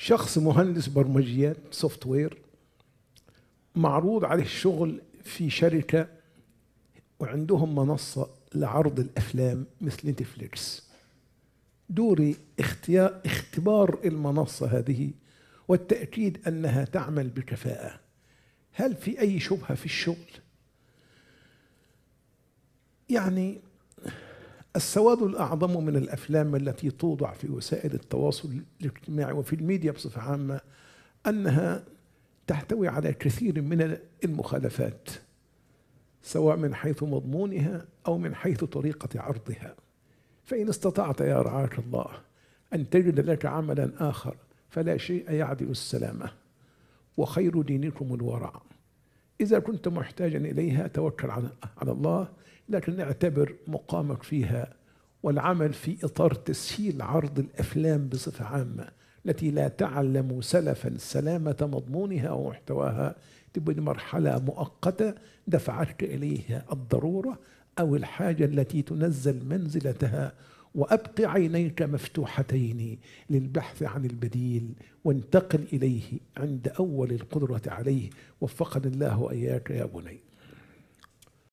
شخص مهندس برمجيات سوفت وير معروض عليه الشغل في شركة وعندهم منصة لعرض الأفلام مثل نتفليكس دوري اختيار اختبار المنصة هذه والتأكيد أنها تعمل بكفاءة هل في أي شبهة في الشغل؟ يعني السواد الأعظم من الأفلام التي توضع في وسائل التواصل الاجتماعي وفي الميديا بصفة عامة أنها تحتوي على كثير من المخالفات سواء من حيث مضمونها أو من حيث طريقة عرضها فإن استطعت يا رعاك الله أن تجد لك عملا آخر فلا شيء يعدل السلامة وخير دينكم الورع إذا كنت محتاجا إليها توكل على الله لكن اعتبر مقامك فيها والعمل في إطار تسهيل عرض الأفلام بصفة عامة التي لا تعلم سلفا سلامة مضمونها ومحتواها تبقى مرحلة مؤقتة دفعتك إليها الضرورة أو الحاجة التي تنزل منزلتها وأبق عينيك مفتوحتين للبحث عن البديل وانتقل إليه عند أول القدرة عليه وفقني الله وإياك يا بني